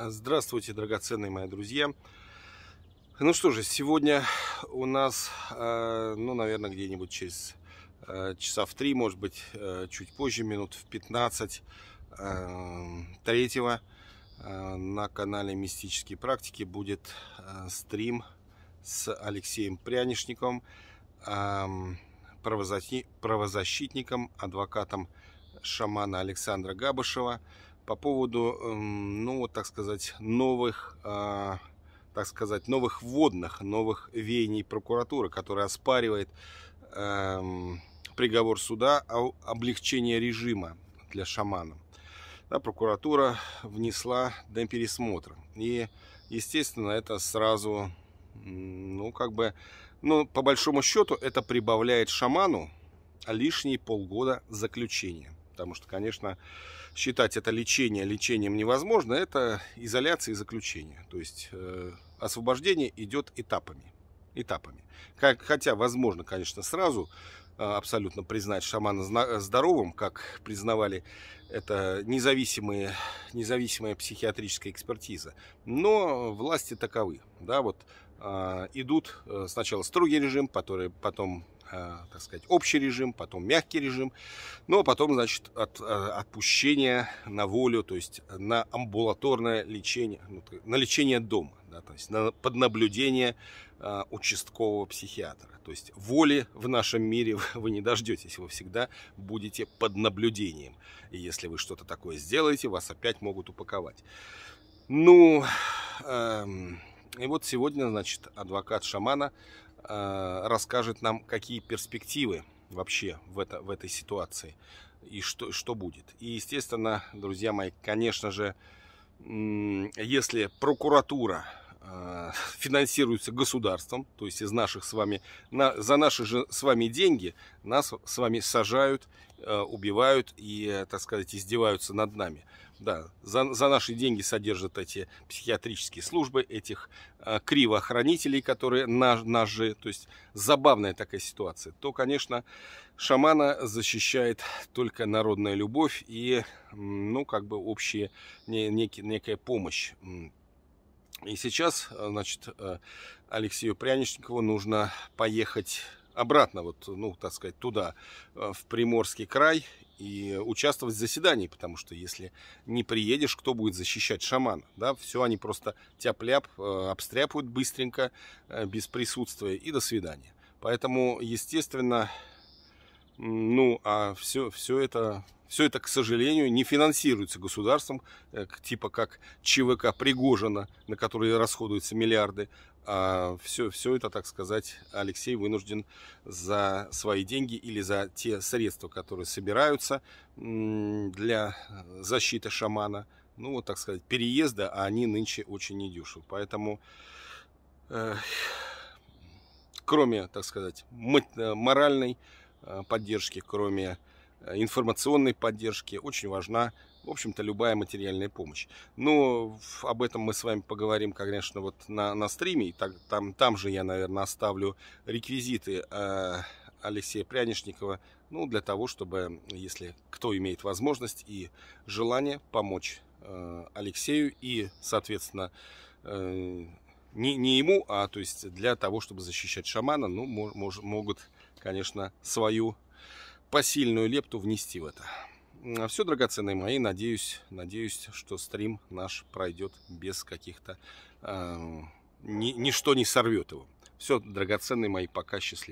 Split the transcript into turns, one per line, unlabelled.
Здравствуйте, драгоценные мои друзья. Ну что же, сегодня у нас, э, ну, наверное, где-нибудь через э, часа в три, может быть, э, чуть позже, минут в 15 третьего на канале Мистические практики будет стрим с Алексеем Прянишником, правозащитником, адвокатом шамана Александра Габышева – по поводу, эм, ну вот так сказать, новых, а, так сказать, новых вводных, новых веяний прокуратуры, которая оспаривает эм, приговор суда о облегчении режима для шамана. Да, прокуратура внесла до пересмотра. И, естественно, это сразу, ну, как бы, ну, по большому счету, это прибавляет шаману лишние полгода заключения потому что, конечно, считать это лечение лечением невозможно, это изоляция и заключение. То есть э, освобождение идет этапами. этапами. Как, хотя, возможно, конечно, сразу э, абсолютно признать шамана здоровым, как признавали это независимые, независимая психиатрическая экспертиза. Но власти таковы. Да, вот э, идут э, сначала строгий режим, который потом Э, так сказать, общий режим, потом мягкий режим, ну а потом, значит, от, э, отпущение на волю, то есть на амбулаторное лечение, ну, на лечение дома, да, то есть на, под наблюдение э, участкового психиатра. То есть воли в нашем мире вы не дождетесь, вы всегда будете под наблюдением. И если вы что-то такое сделаете, вас опять могут упаковать. Ну, эм, и вот сегодня, значит, адвокат шамана Э, расскажет нам, какие перспективы вообще в, это, в этой ситуации и что, что будет. И, естественно, друзья мои, конечно же, если прокуратура Э, финансируются государством, то есть из наших с вами, на, за наши же с вами деньги нас с вами сажают, э, убивают и, э, так сказать, издеваются над нами. Да, за, за наши деньги содержат эти психиатрические службы, этих э, кривоохранителей, которые на, нас же, то есть забавная такая ситуация, то, конечно, шамана защищает только народная любовь и, ну, как бы общая не, некий, некая помощь и сейчас, э, значит, э, Алексею Пряничникову нужно поехать обратно, вот, ну, так сказать, туда, э, в Приморский край и участвовать в заседании, потому что если не приедешь, кто будет защищать шамана, да, все они просто тяп-ляп обстряпают быстренько, без присутствия и до свидания. Поэтому, естественно, ну, а все, все это все это, к сожалению, не финансируется государством, э, типа как ЧВК Пригожина, на которые расходуются миллиарды. А все, все это, так сказать, Алексей вынужден за свои деньги или за те средства, которые собираются для защиты шамана, ну вот, так сказать, переезда, а они нынче очень недешевы. Поэтому, э, кроме, так сказать, моральной Э, поддержки, кроме э, информационной поддержки, очень важна, в общем-то, любая материальная помощь. Но об этом мы с вами поговорим, конечно, вот на, на стриме. И так, там, там же я, наверное, оставлю реквизиты э, Алексея Прянишникова, ну, для того, чтобы, если кто имеет возможность и желание помочь э, Алексею и, соответственно, э, не, не ему, а то есть для того, чтобы защищать шамана, ну, мож, могут, конечно, свою посильную лепту внести в это. А Все, драгоценные мои, надеюсь, надеюсь, что стрим наш пройдет без каких-то... Э, ни, ничто не сорвет его. Все, драгоценные мои, пока, счастливы.